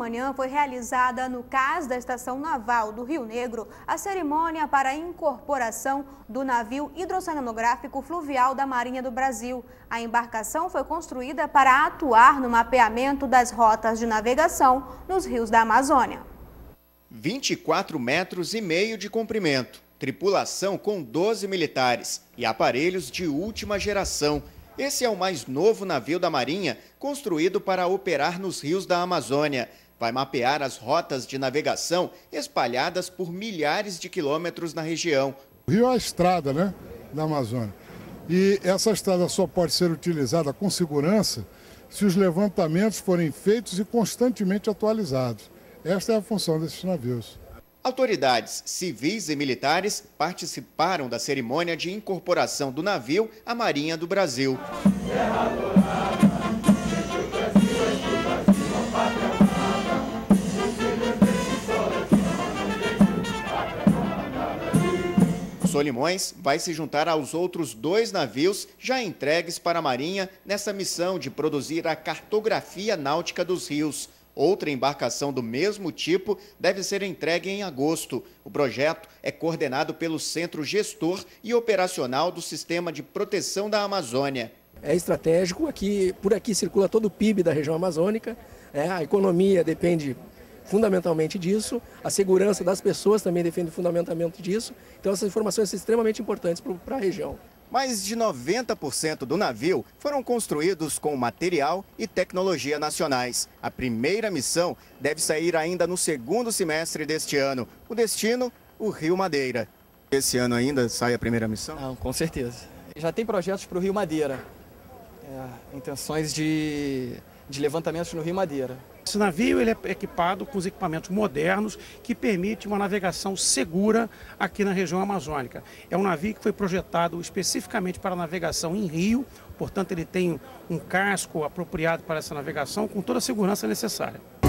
manhã foi realizada no CAS da Estação Naval do Rio Negro a cerimônia para a incorporação do navio hidroceanográfico fluvial da Marinha do Brasil. A embarcação foi construída para atuar no mapeamento das rotas de navegação nos rios da Amazônia. 24 metros e meio de comprimento, tripulação com 12 militares e aparelhos de última geração esse é o mais novo navio da Marinha construído para operar nos rios da Amazônia vai mapear as rotas de navegação espalhadas por milhares de quilômetros na região. O rio é a estrada né, da Amazônia. E essa estrada só pode ser utilizada com segurança se os levantamentos forem feitos e constantemente atualizados. Esta é a função desses navios. Autoridades civis e militares participaram da cerimônia de incorporação do navio à Marinha do Brasil. Solimões vai se juntar aos outros dois navios já entregues para a Marinha nessa missão de produzir a cartografia náutica dos rios. Outra embarcação do mesmo tipo deve ser entregue em agosto. O projeto é coordenado pelo Centro Gestor e Operacional do Sistema de Proteção da Amazônia. É estratégico, aqui, por aqui circula todo o PIB da região amazônica, é, a economia depende fundamentalmente disso, a segurança das pessoas também defende fundamentalmente disso. Então essas informações são extremamente importantes para a região. Mais de 90% do navio foram construídos com material e tecnologia nacionais. A primeira missão deve sair ainda no segundo semestre deste ano. O destino, o Rio Madeira. Esse ano ainda sai a primeira missão? Não, com certeza. Já tem projetos para o Rio Madeira. É, intenções de, de levantamentos no Rio Madeira. Esse navio ele é equipado com os equipamentos modernos que permite uma navegação segura aqui na região amazônica. É um navio que foi projetado especificamente para navegação em rio, portanto ele tem um casco apropriado para essa navegação com toda a segurança necessária.